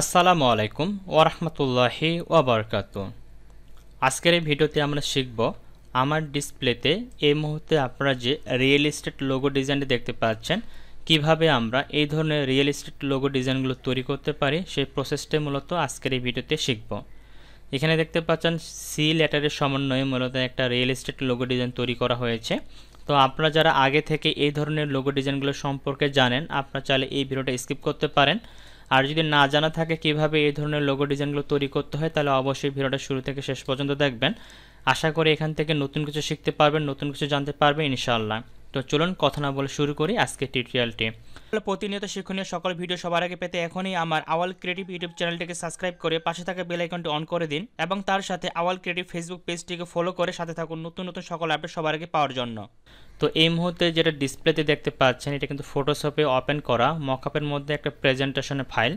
আসসালামু আলাইকুম ওরহমতুল্লাহি ওবরকাত আজকের এই ভিডিওতে আমরা শিখব আমার ডিসপ্লেতে এই মুহূর্তে আপনারা যে রিয়েল এস্টেট লোগো ডিজাইনটি দেখতে পাচ্ছেন কিভাবে আমরা এই ধরনের রিয়েল এস্টেট লোগো ডিজাইনগুলো তৈরি করতে পারি সেই প্রসেসটি মূলত আজকের এই ভিডিওতে শিখব এখানে দেখতে পাচ্ছেন সি লেটারের সমন্বয়ে মূলত একটা রিয়েল এস্টেট লোগো ডিজাইন তৈরি করা হয়েছে তো আপনারা যারা আগে থেকে এই ধরনের লোগো ডিজাইনগুলো সম্পর্কে জানেন আপনারা চাইলে এই ভিডিওটা স্কিপ করতে পারেন আর যদি না জানা থাকে কিভাবে এই ধরনের লোগো ডিজাইনগুলো তৈরি করতে হয় তাহলে অবশ্যই ভিডিওটা শুরু থেকে শেষ পর্যন্ত দেখবেন আশা করি এখান থেকে নতুন কিছু শিখতে পারবেন নতুন কিছু জানতে পারবেন ইনশাআল্লাহ তো চলুন কথা না বলে শুরু করি আজকে টিউটোরিয়ালটি প্রতিনিয়ত শিক্ষণীয় সকল ভিডিও সবার আগে পেতে এখনই আমার আওয়াল ক্রিয়েটিভ ইউটিউব চ্যানেলটিকে সাবস্ক্রাইব করে পাশে থাকা বেল আইকনটি অন করে দিন এবং তার সাথে আওয়াল ক্রিয়েটিভ ফেসবুক পেজটিকে ফলো করে সাথে থাকুন নতুন নতুন সকল অ্যাপে সবার আগে পাওয়ার জন্য তো এই মুহূর্তে যেটা ডিসপ্লেতে দেখতে পাচ্ছেন এটা কিন্তু ফটোশপে ওপেন করা মকআপের মধ্যে একটা প্রেজেন্টেশনের ফাইল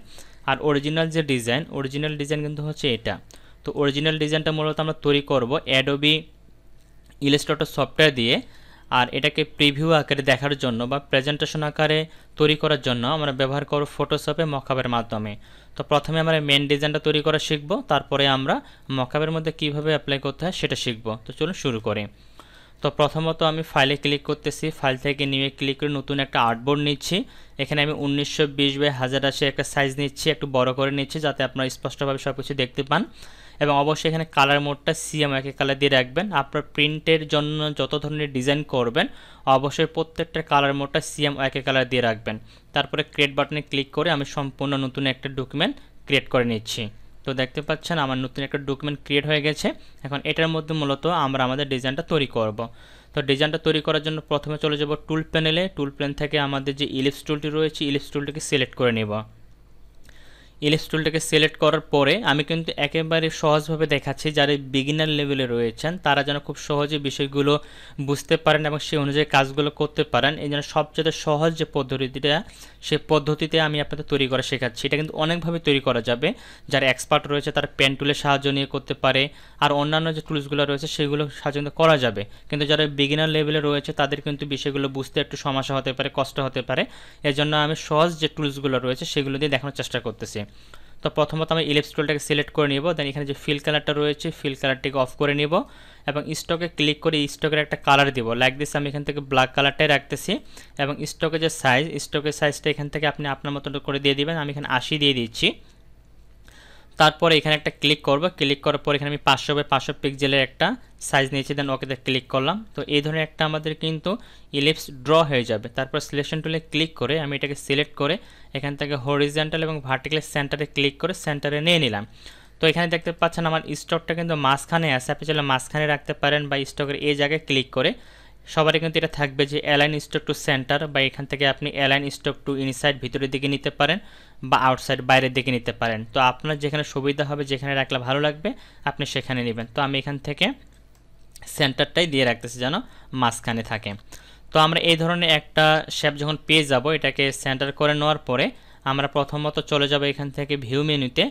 আর অরিজিনাল যে ডিজাইন অরিজিনাল ডিজাইন কিন্তু হচ্ছে এটা তো অরিজিনাল ডিজাইনটা মূলত আমরা তৈরি করব অ্যাডোবি ইলাস্ট্রেটর সফটওয়্যার দিয়ে আর এটাকে প্রিভিউ আকারে দেখার জন্য বা প্রেজেন্টেশন আকারে তৈরি করার জন্য আমরা ব্যবহার করব ফটোশপে মকাবের মাধ্যমে তো প্রথমে আমরা মেন ডিজাইনটা তৈরি করা শিখব তারপরে আমরা মকাবের মধ্যে কিভাবে অ্যাপ্লাই করতে হয় সেটা শিখব তো চলুন শুরু করি তো প্রথমত আমি ফাইলে ক্লিক করতেছি ফাইল থেকে নিয়ে ক্লিক করে নতুন একটা আর্টবোর্ড নিচ্ছি এখানে আমি উনিশশো বিশ বাই হাজার আশি একটা সাইজ নিচ্ছি একটু বড় করে নিচ্ছি যাতে আপনারা স্পষ্টভাবে সব কিছু দেখতে পান এবং অবশ্যই এখানে কালার মোডটা সিএম একে কালার দিয়ে রাখবেন আপনার প্রিন্টের জন্য যত ধরনের ডিজাইন করবেন অবশ্যই প্রত্যেকটা কালার মোডটা সিএম একে কালার দিয়ে রাখবেন তারপরে ক্রিয়েট বাটনে ক্লিক করে আমি সম্পূর্ণ নতুন একটা ডকুমেন্ট ক্রিয়েট করে নিচ্ছি তো দেখতে পাচ্ছেন আমার নতুন একটা ডকুমেন্ট ক্রিয়েট হয়ে গেছে এখন এটার মধ্যে মূলত আমরা আমাদের ডিজাইনটা তৈরি করব তো ডিজাইনটা তৈরি করার জন্য প্রথমে চলে যাব টুল প্যানেলে টুল প্যান থেকে আমাদের যে ইলিপস টুলটি রয়েছে ইলিপস টুলটিকে সিলেক্ট করে নেব ইলিপস টুলটাকে সিলেক্ট করার পরে আমি কিন্তু একেবারে সহজভাবে দেখাচ্ছি যারা বিগিনার লেভেলে রয়েছেন তারা যেন খুব সহজে বিষয়গুলো বুঝতে পারেন এবং সেই অনুযায়ী কাজগুলো করতে পারেন এই জন্য সবচেয়ে সহজ যে পদ্ধতিটা সে পদ্ধতিতে আমি আপনাদের তৈরি করা শেখাচ্ছি এটা কিন্তু অনেকভাবে তৈরি করা যাবে যারা এক্সপার্ট রয়েছে তারা পেন টুলের সাহায্য নিয়ে করতে পারে আর অন্যান্য যে টুলসগুলো রয়েছে সেগুলো সাহায্য করা যাবে কিন্তু যারা বিগিনার লেভেলে রয়েছে তাদের কিন্তু বিষয়গুলো বুঝতে একটু সমস্যা হতে পারে কষ্ট হতে পারে এজন্য আমি সহজ যে টুলসগুলো রয়েছে সেগুলো দিয়ে দেখানোর চেষ্টা করতেছি তো প্রথমত আমি ইলিপস টুলটাকে সিলেক্ট করে নিব দেন এখানে যে ফিল কালারটা রয়েছে ফিল কালারটিকে অফ করে নিব এবং স্টকে ক্লিক করে স্টকের একটা কালার দিব লাইক দিস আমি এখান থেকে ব্ল্যাক কালারটাই রাখতেছি এবং স্টকের যে সাইজ স্টকের সাইজটা এখান থেকে আপনি আপনার মতো করে দিয়ে দিবেন আমি এখানে আশি দিয়ে দিচ্ছি তারপরে এখানে একটা ক্লিক করব ক্লিক করার পর এখানে আমি পাঁচশো বাই পাঁচশো পিক্সেলের একটা সাইজ নিয়েছি দেন ওকে ক্লিক করলাম তো এই ধরনের একটা আমাদের কিন্তু ইলিপস ড্র হয়ে যাবে তারপর সিলেকশন টুলে ক্লিক করে আমি এটাকে সিলেক্ট করে এখান থেকে হরিজেন্টাল এবং ভার্টিক্যাল সেন্টারে ক্লিক করে সেন্টারে নিয়ে নিলাম তো এখানে দেখতে পাচ্ছেন আমার স্টকটা কিন্তু মাঝখানে আছে আপনি চলে মাঝখানে রাখতে পারেন বা স্টকের এই জায়গায় ক্লিক করে সবারই কিন্তু এটা থাকবে যে অ্যালাইন স্টক টু সেন্টার বা এখান থেকে আপনি অ্যালাইন স্টক টু ইনসাইড ভিতরের দিকে নিতে পারেন বা আউটসাইড বাইরে দিকে নিতে পারেন তো আপনার যেখানে সুবিধা হবে যেখানে রাখলে ভালো লাগবে আপনি সেখানে নেবেন তো আমি এখান থেকে সেন্টারটাই দিয়ে রাখতেছি যেন মাঝখানে থাকে তো আমরা এই ধরনের একটা শেপ যখন পেয়ে যাব এটাকে সেন্টার করে নেওয়ার পরে আমরা প্রথমত চলে যাব এখান থেকে ভিউ মেনুতে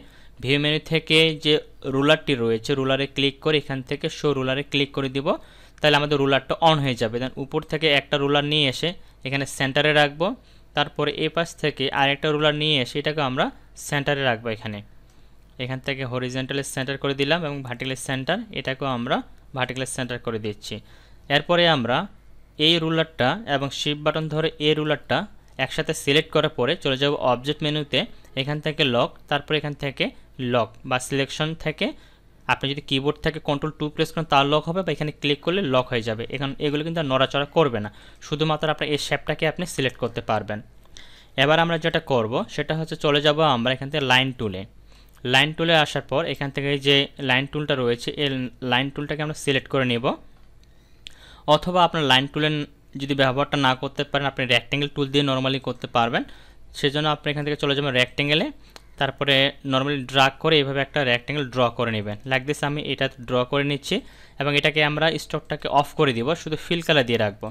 ভিউ মেনু থেকে যে রুলারটি রয়েছে রুলারে ক্লিক করে এখান থেকে শো রুলারে ক্লিক করে দিব তাহলে আমাদের রুলারটা অন হয়ে যাবে দেন উপর থেকে একটা রুলার নিয়ে এসে এখানে সেন্টারে রাখবো তারপর এ পাশ থেকে আরেকটা রুলার নিয়ে সেটাকে আমরা সেন্টারে রাখবো এখানে এখান থেকে হরিজেন্টালের সেন্টার করে দিলাম এবং ভার্টিক্যালের সেন্টার এটাকেও আমরা ভার্টিক্যালের সেন্টার করে দিচ্ছি এরপরে আমরা এই রুলারটা এবং শিফট বাটন ধরে এই রুলারটা একসাথে সিলেক্ট করার পরে চলে যাব অবজেক্ট মেনুতে এখান থেকে লক তারপর এখান থেকে লক বা সিলেকশন থেকে আপনি যদি কিবোর্ড থেকে কন্ট্রোল টু প্রেস করেন তার লক হবে বা এখানে ক্লিক করলে লক হয়ে যাবে এখন এগুলো কিন্তু নড়াচড়া করবে না শুধুমাত্র আপনার এই শ্যাপটাকে আপনি সিলেক্ট করতে পারবেন এবার আমরা যেটা করব সেটা হচ্ছে চলে যাব আমরা এখান থেকে লাইন টুলে লাইন টুলে আসার পর এখান থেকে যে লাইন টুলটা রয়েছে এই লাইন টুলটাকে আমরা সিলেক্ট করে নেব অথবা আপনার লাইন টুলের যদি ব্যবহারটা না করতে পারেন আপনি রেক্ট্যাঙ্গেল টুল দিয়ে নর্মালি করতে পারবেন সেজন্য আপনি এখান থেকে চলে যাবেন রেক্ট্যাঙ্গেলে তারপরে নর্মালি ড্রাগ করে এভাবে একটা রেক্ট্যাঙ্গেল ড্র করে নেবেন লাইক দিস আমি এটা ড্র করে নিচ্ছি এবং এটাকে আমরা স্টকটাকে অফ করে দিব শুধু ফিল কালার দিয়ে রাখবো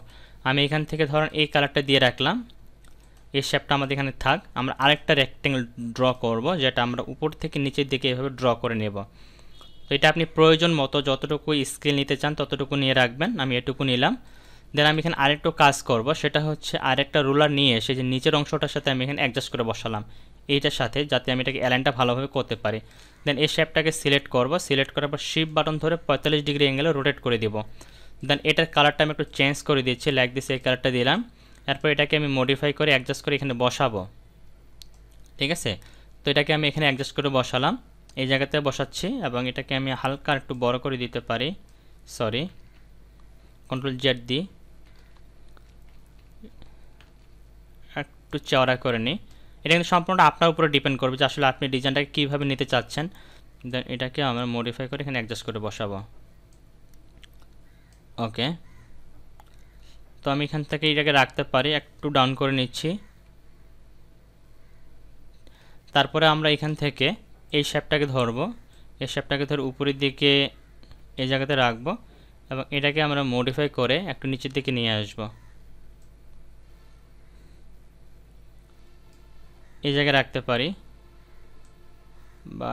আমি এখান থেকে ধরেন এই কালারটা দিয়ে রাখলাম এই শেপটা আমাদের এখানে থাক আমরা আরেকটা রেক্ট্যাঙ্গেল ড্র করব যেটা আমরা উপর থেকে নিচের দিকে এভাবে ড্র করে নেব তো এটা আপনি প্রয়োজন মতো যতটুকু স্কেল নিতে চান ততটুকু নিয়ে রাখবেন আমি এটুকু নিলাম দেন আমি এখানে আরেকটু কাজ করব সেটা হচ্ছে আরেকটা রুলার নিয়ে এসে যে নিচের অংশটার সাথে আমি এখানে অ্যাডজাস্ট করে বসালাম এইটার সাথে যাতে আমি এটাকে অ্যালাইনটা ভালোভাবে করতে পারি দেন এই শেপটাকে সিলেক্ট করব সিলেক্ট করার পর শিপ বাটন ধরে পঁয়তাল্লিশ ডিগ্রি অ্যাঙ্গেলে রোটেট করে দিব দেন এটার কালারটা আমি একটু চেঞ্জ করে দিচ্ছি লাইক দিয়ে সেই কালারটা দিলাম এরপর এটাকে আমি মডিফাই করে অ্যাডজাস্ট করে এখানে বসাবো ঠিক আছে তো এটাকে আমি এখানে অ্যাডজাস্ট করে বসালাম এই জায়গাতে বসাচ্ছি এবং এটাকে আমি হালকা একটু বড় করে দিতে পারি সরি কন্ট্রোল জেড দিই একটু চওড়া করে নিই এটা কিন্তু সম্পূর্ণ আপনার উপরে ডিপেন্ড করবে যে আসলে আপনি ডিজাইনটাকে কীভাবে নিতে চাচ্ছেন দেন এটাকে আমরা মডিফাই করে এখানে অ্যাডজাস্ট করে বসাবো ওকে তো আমি এখান থেকে এটাকে রাখতে পারি একটু ডাউন করে নিচ্ছি তারপরে আমরা এখান থেকে এই শ্যাপটাকে ধরবো এই শ্যাপটাকে ধর উপরের দিকে এই জায়গাতে রাখবো এবং এটাকে আমরা মডিফাই করে একটু নিচের দিকে নিয়ে আসবো এই জায়গায় রাখতে পারি বা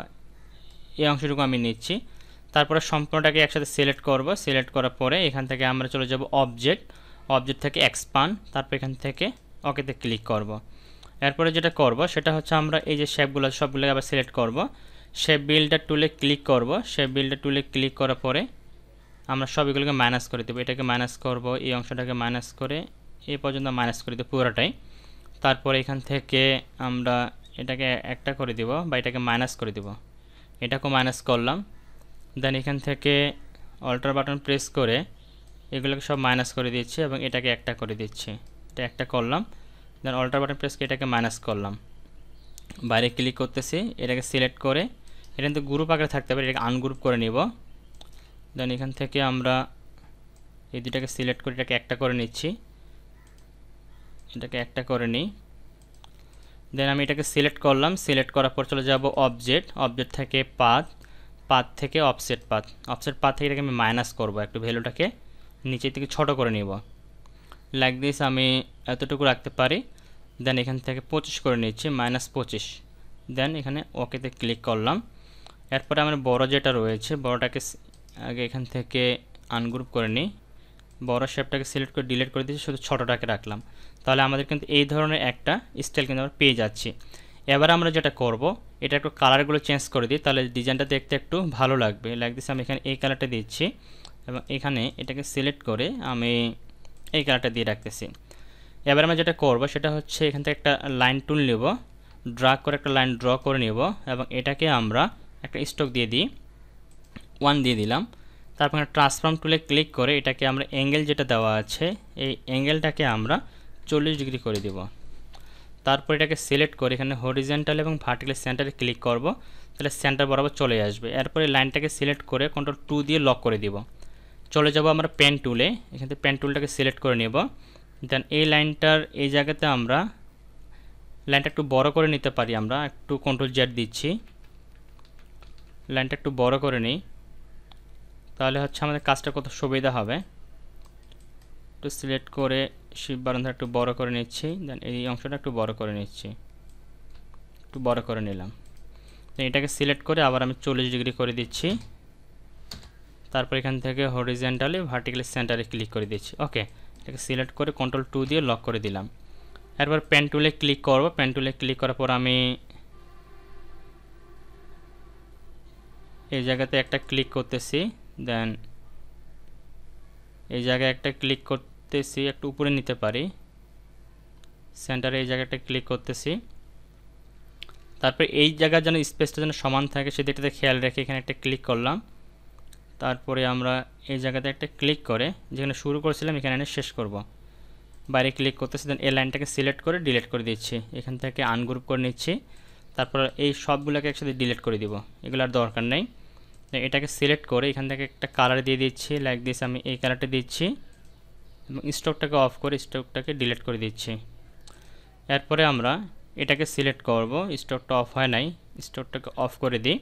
এই অংশটুকু আমি নিচ্ছি তারপরে সম্পূর্ণটাকে একসাথে সিলেক্ট করব সিলেক্ট করার পরে এখান থেকে আমরা চলে যাব অবজেক্ট অবজেক্ট থেকে এক্সপান তারপর এখান থেকে ওকেতে ক্লিক করব। এরপরে যেটা করব সেটা হচ্ছে আমরা এই যে শেপগুলো সবগুলোকে আবার সিলেক্ট করব। শেপ বিল্ডার টুলে ক্লিক করব শেপ বিল্ডার টুলে ক্লিক করার পরে আমরা সবগুলোকে মাইনাস করে দেবো এটাকে মাইনাস করব এই অংশটাকে মাইনাস করে এ পর্যন্ত মাইনাস করে দেবো পুরোটাই তারপর এখান থেকে আমরা এটাকে একটা করে দিব বা এটাকে মাইনাস করে দিব এটাকে মাইনাস করলাম দেন এখান থেকে অল্টার বাটন প্রেস করে এগুলোকে সব মাইনাস করে দিচ্ছি এবং এটাকে একটা করে দিচ্ছি এটা একটা করলাম দেন অল্টার বাটন প্রেস করে এটাকে মাইনাস করলাম বাইরে ক্লিক করতেছি এটাকে সিলেক্ট করে এটা কিন্তু গ্রুপ আকারে থাকতে পারে এটাকে আনগ্রুপ করে নিব দেন এখান থেকে আমরা এই দুটাকে সিলেক্ট করে এটাকে একটা করে নিচ্ছি এটাকে একটা করে নিই দেন আমি এটাকে সিলেক্ট করলাম সিলেক্ট করার পর চলে যাব অবজেক্ট অবজেক্ট থেকে পাত পাত থেকে অফসেট পাত অফসেট পাত থেকে এটাকে আমি মাইনাস করব একটু ভ্যালুটাকে নিচে থেকে ছোট করে নিব লাইক দিস আমি এতটুকু রাখতে পারি দেন এখান থেকে পঁচিশ করে নিচ্ছি মাইনাস পঁচিশ দেন এখানে ওকেতে ক্লিক করলাম এরপরে আমার বড় যেটা রয়েছে বড়টাকে আগে এখান থেকে আনগ্রুপ করে নিই বড় শেপটাকে সিলেক্ট করে ডিলিট করে দিয়েছি শুধু ছোটোটাকে রাখলাম তাহলে আমাদের কিন্তু এই ধরনের একটা স্টাইল কিন্তু আমরা পেয়ে যাচ্ছি এবার আমরা যেটা করব এটা একটু কালারগুলো চেঞ্জ করে দিই তাহলে ডিজাইনটা দেখতে একটু ভালো লাগবে লাইক দিস আমি এখানে এই কালারটা দিচ্ছি এবং এখানে এটাকে সিলেক্ট করে আমি এই কালারটা দিয়ে রাখতেছি এবার আমরা যেটা করব সেটা হচ্ছে এখান থেকে একটা লাইন টুল নেব ড্রা করে একটা লাইন ড্র করে নেব এবং এটাকে আমরা একটা স্টক দিয়ে দিই ওয়ান দিয়ে দিলাম তারপর ট্রান্সফর্ম টুলে ক্লিক করে এটাকে আমরা অ্যাঙ্গেল যেটা দেওয়া আছে এই অ্যাঙ্গেলটাকে আমরা চল্লিশ ডিগ্রি করে দেব তারপর এটাকে সিলেক্ট করে এখানে হরিজেন্টাল এবং ভার্টিক্যাল সেন্টারে ক্লিক করব তাহলে সেন্টার বরাবর চলে আসবে এরপরে লাইনটাকে সিলেক্ট করে কন্ট্রোল টু দিয়ে লক করে দিব চলে যাব আমরা পেন টুলে এখান থেকে পেন টুলটাকে সিলেক্ট করে নেব দেন এই লাইনটার এই জায়গাতে আমরা লাইনটা একটু বড় করে নিতে পারি আমরা একটু কন্ট্রোল জেড দিচ্ছি লাইনটা একটু বড় করে নিই তাহলে হচ্ছে আমাদের কাজটা কত সুবিধা হবে একটু সিলেক্ট করে শিপ বারান্দা একটু বড় করে নিচ্ছি দেন এই অংশটা একটু বড় করে নিচ্ছি একটু বড় করে নিলাম এটাকে সিলেক্ট করে আবার আমি চল্লিশ ডিগ্রি করে দিচ্ছি তারপর এখান থেকে হরিজেন্টালি ভার্টিক্যালি সেন্টারে ক্লিক করে দিচ্ছি ওকে এটাকে সিলেক্ট করে কন্ট্রোল টু দিয়ে লক করে দিলাম এরপর পেন টুলে ক্লিক করব পেন টুলে ক্লিক করার পর আমি এই জায়গাতে একটা ক্লিক করতেছি দেন এই জায়গায় একটা ক্লিক করতে করতেছি একটু উপরে নিতে পারি সেন্টারে এই জায়গাটা ক্লিক করতেছি তারপরে এই জায়গার যেন স্পেসটা যেন সমান থাকে সেদিকটাতে খেয়াল রেখে এখানে একটা ক্লিক করলাম তারপরে আমরা এই জায়গাতে একটা ক্লিক করে যেখানে শুরু করেছিলাম এখানে এনে শেষ করব। বাইরে ক্লিক করতেছি দেন এই লাইনটাকে সিলেক্ট করে ডিলিট করে দিচ্ছি এখান থেকে আনগ্রুপ করে নিচ্ছি তারপর এই সবগুলোকে একসাথে ডিলিট করে দিব এগুলো আর দরকার নেই এটাকে সিলেক্ট করে এখান থেকে একটা কালার দিয়ে দিচ্ছি লাইক দিয়েছি আমি এই কালারটা দিচ্ছি এবং স্টকটাকে অফ করে স্টকটাকে ডিলিট করে দিচ্ছি এরপরে আমরা এটাকে সিলেক্ট করব স্টকটা অফ হয় নাই স্টকটাকে অফ করে দিই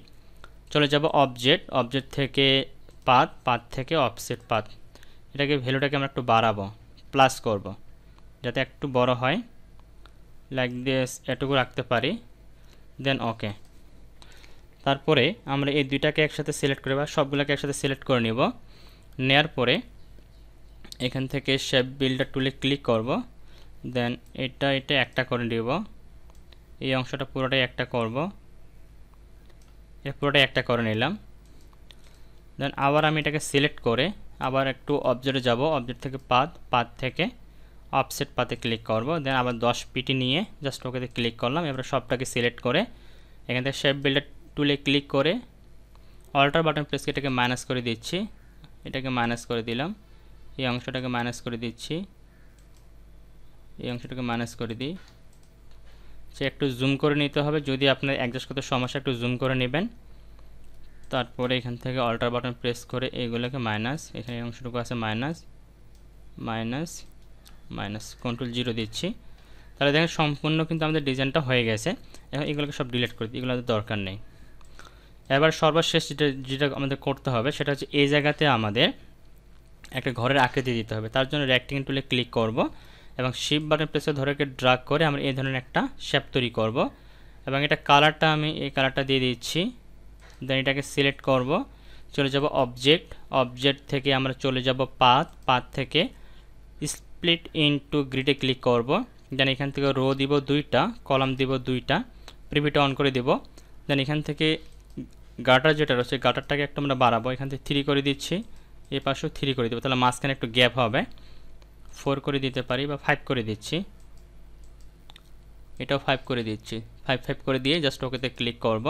চলে যাব অবজেক্ট অবজেক্ট থেকে পাত পাত থেকে অফসেট পাত এটাকে ভ্যালুটাকে আমরা একটু বাড়াবো প্লাস করব যাতে একটু বড় হয় লাইক দিয়ে এটুকু রাখতে পারি দেন ওকে তারপরে আমরা এই দুইটাকে একসাথে সিলেক্ট করে বা সবগুলোকে একসাথে সিলেক্ট করে নিব নেয়ার পরে এখান থেকে শেপ বিল্ডার টুলে ক্লিক করব দেন এটা এটা একটা করে দেব এই অংশটা পুরোটাই একটা করব এটা পুরোটাই একটা করে নিলাম দেন আবার আমি এটাকে সিলেক্ট করে আবার একটু অবজেক্টে যাব অবজেক্ট থেকে পাত পাত থেকে অফসেট পাতে ক্লিক করব দেন আবার দশ পিটি নিয়ে জাস্ট ওকে ক্লিক করলাম এবার সবটাকে সিলেক্ট করে এখান থেকে শেপ বিল্ডার টুলে ক্লিক করে অল্টার বাটন প্রেসকে এটাকে মাইনাস করে দিচ্ছি এটাকে মাইনাস করে দিলাম এই অংশটাকে মাইনাস করে দিচ্ছি এই অংশটাকে মাইনাস করে দিই সে একটু জুম করে নিতে হবে যদি আপনার অ্যাডজাস্ট করতে সমস্যা একটু জুম করে নেবেন তারপরে এখান থেকে অল্টার বাটন প্রেস করে এইগুলোকে মাইনাস এখানে অংশটুকু আছে minus minus minus control zero দিচ্ছি তাহলে দেখেন সম্পূর্ণ কিন্তু আমাদের ডিজাইনটা হয়ে গেছে এখন এগুলোকে সব ডিলিট করে দিই এগুলো দরকার নেই এবার সর্বশেষ যেটা যেটা আমাদের করতে হবে সেটা হচ্ছে এই জায়গাতে আমাদের একটা ঘরের আকৃতি দিতে হবে তার জন্য র্যাক্টিং টুলে ক্লিক করব এবং শিপ বাটন প্রেসে ধরে ড্রাগ করে আমরা এই ধরনের একটা শেপ তৈরি করব এবং এটা কালারটা আমি এই কালারটা দিয়ে দিচ্ছি দেন এটাকে সিলেক্ট করব চলে যাব অবজেক্ট অবজেক্ট থেকে আমরা চলে যাব পাত পাত থেকে স্প্লিট ইনটু গ্রিডে ক্লিক করব দেন এখান থেকে রো দিব দুইটা কলাম দিব দুইটা প্রিভিটা অন করে দিব দেন এখান থেকে গাটার যেটা রয়েছে গাটারটাকে একটু আমরা বাড়াবো এখান থেকে থ্রি করে দিচ্ছি এই পাশেও থ্রি করে দেবো তাহলে মাঝখানে একটু গ্যাপ হবে ফোর করে দিতে পারি বা ফাইভ করে দিচ্ছি এটাও ফাইভ করে দিচ্ছি ফাইভ ফাইভ করে দিয়ে জাস্ট ওকেতে ক্লিক করব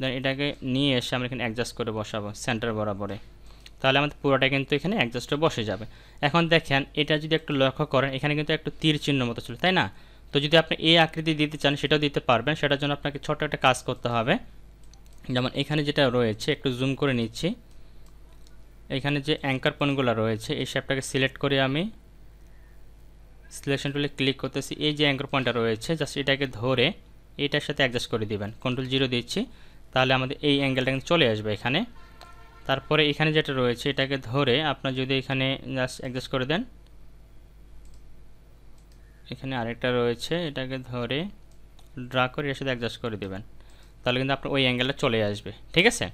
দেন এটাকে নিয়ে এসে আমরা এখানে অ্যাডজাস্ট করে বসাবো সেন্টার বরাবরে তাহলে আমাদের পুরোটা কিন্তু এখানে অ্যাডজাস্টে বসে যাবে এখন দেখেন এটা যদি একটু লক্ষ্য করেন এখানে কিন্তু একটু তীর চিহ্ন মতো ছিল তাই না তো যদি আপনি এই আকৃতি দিতে চান সেটাও দিতে পারবেন সেটার জন্য আপনাকে ছোট্ট একটা কাজ করতে হবে যেমন এখানে যেটা রয়েছে একটু জুম করে নিচ্ছি এখানে যে অ্যাঙ্কার পয়েন্টগুলো রয়েছে এই শ্যাপটাকে সিলেক্ট করে আমি সিলেকশন টুলে ক্লিক করতেছি এই যে অ্যাঙ্কার পয়েন্টটা রয়েছে জাস্ট এটাকে ধরে এটার সাথে অ্যাডজাস্ট করে দিবেন কন্ট্রোল জিরো দিচ্ছি তাহলে আমাদের এই অ্যাঙ্গেলটা কিন্তু চলে আসবে এখানে তারপরে এখানে যেটা রয়েছে এটাকে ধরে আপনার যদি এখানে জাস্ট অ্যাডজাস্ট করে দেন এখানে আরেকটা রয়েছে এটাকে ধরে ড্রা করে এর সাথে অ্যাডজাস্ট করে দেবেন তাহলে কিন্তু আপনার ওই অ্যাঙ্গেলটা চলে আসবে ঠিক আছে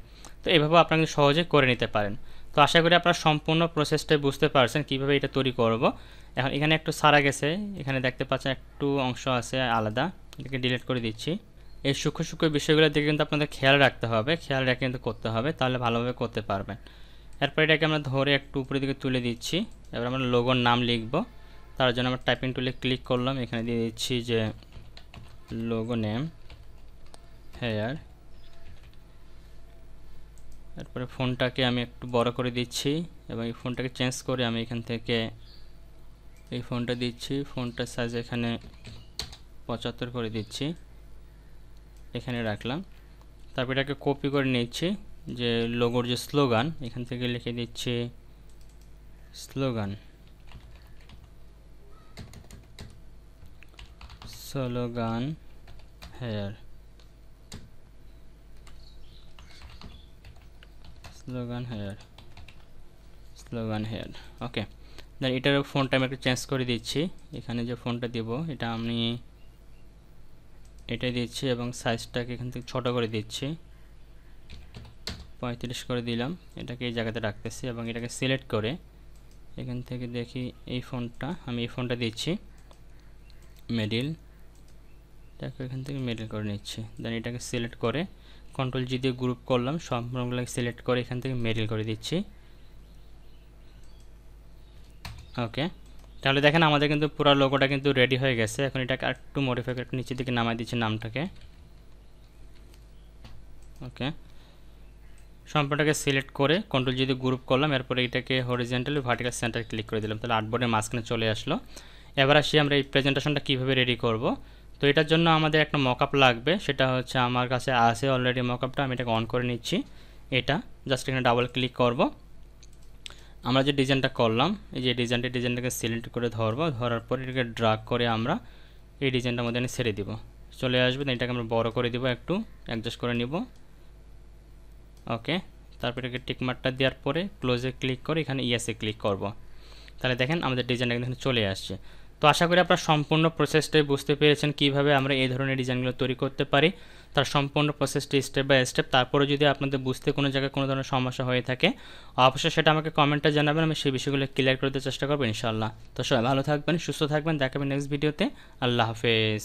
তো এভাবে আপনাকে কিন্তু সহজে করে নিতে পারেন তো আশা করি আপনারা সম্পূর্ণ প্রসেসটা বুঝতে পারছেন কিভাবে এটা তৈরি করব এখন এখানে একটু সারা গেছে এখানে দেখতে পাচ্ছেন একটু অংশ আছে আলাদা এটাকে ডিলিট করে দিচ্ছি এই সূক্ষ্ম সূক্ষ্ম বিষয়গুলো দিকে কিন্তু আপনাদের খেয়াল রাখতে হবে খেয়াল রেখে কিন্তু করতে হবে তাহলে ভালোভাবে করতে পারবেন এরপর এটাকে আমরা ধরে একটু উপরের দিকে তুলে দিচ্ছি এবার আমরা লোগোর নাম লিখব তার জন্য আমরা টাইপিং টুলে ক্লিক করলাম এখানে দিয়ে দিচ্ছি যে লোগো নেম হেয়ার তারপরে ফোনটাকে আমি একটু বড় করে দিচ্ছি এবং এই ফোনটাকে চেঞ্জ করে আমি এখান থেকে এই ফোনটা দিচ্ছি ফোনটার সাইজ এখানে পঁচাত্তর করে দিচ্ছি এখানে রাখলাম তারপর এটাকে কপি করে নিচ্ছি যে লোগোর যে স্লোগান এখান থেকে লিখে দিচ্ছি slogan slogan here slogan here slogan here okay then এটার ফোনটা আমি একটু চেঞ্জ করে দিচ্ছি এখানে যে ফোনটা দেবো এটা আমি এটা দিচ্ছি এবং সাইজটাকে এখান থেকে ছোটো করে দিচ্ছি পঁয়ত্রিশ করে দিলাম এটাকে এই জায়গাতে রাখতেছি এবং এটাকে সিলেক্ট করে এখান থেকে দেখি এই ফোনটা আমি এই ফোনটা দিচ্ছি মিডিল এটাকে এখান থেকে মিডিল করে নিচ্ছি দেন এটাকে সিলেক্ট করে কন্ট্রোল জি দিয়ে গ্রুপ করলাম সম্পূর্ণগুলো সিলেক্ট করে এখান থেকে মেডেল করে দিচ্ছি ওকে তাহলে দেখেন আমাদের কিন্তু পুরো লোকোটা কিন্তু রেডি হয়ে গেছে এখন এটাকে একটু মডিফাই করে নিচের দিকে নামাই দিচ্ছি নামটাকে ওকে সম্পূর্ণটাকে সিলেক্ট করে কন্ট্রোল যদি গ্রুপ করলাম এরপরে এটাকে হরিজেন্টাল ভার্টিক্যাল সেন্টার ক্লিক করে দিলাম তাহলে আর্টবোর্ডের মাঝখানে চলে আসলো এবার আসি আমরা এই প্রেজেন্টেশনটা কীভাবে রেডি করবো তো এটার জন্য আমাদের একটা মকআপ লাগবে সেটা হচ্ছে আমার কাছে আছে অলরেডি মকআপটা আমি এটাকে অন করে নিচ্ছি এটা জাস্ট এখানে ডাবল ক্লিক করব আমরা যে ডিজাইনটা করলাম এই যে ডিজাইনটা ডিজাইনটাকে সিলেক্ট করে ধরবো ধরার পর এটাকে ড্রাগ করে আমরা এই ডিজাইনটার মধ্যে আমি ছেড়ে দিব চলে আসবে এটাকে আমরা বড় করে দিব একটু অ্যাডজাস্ট করে নিব ওকে তারপর এটাকে টিকমার্কটা দেওয়ার পরে ক্লোজে ক্লিক করে এখানে ইয়েসে ক্লিক করব তাহলে দেখেন আমাদের ডিজাইনটা কিন্তু চলে আসছে তো আশা করি আপনারা সম্পূর্ণ প্রসেসটাই বুঝতে পেরেছেন কিভাবে আমরা এই ধরনের ডিজাইনগুলো তৈরি করতে পারি তার সম্পূর্ণ প্রসেসটি স্টেপ বাই স্টেপ তারপরে যদি আপনাদের বুঝতে কোনো জায়গায় কোনো ধরনের সমস্যা হয়ে থাকে অবশ্যই সেটা আমাকে কমেন্টে জানাবেন আমি সেই বিষয়গুলো ক্লিয়ার করতে চেষ্টা করবো ইনশাল্লাহ তো সবাই ভালো থাকবেন সুস্থ থাকবেন দেখাবেন নেক্সট ভিডিওতে আল্লাহ হাফেজ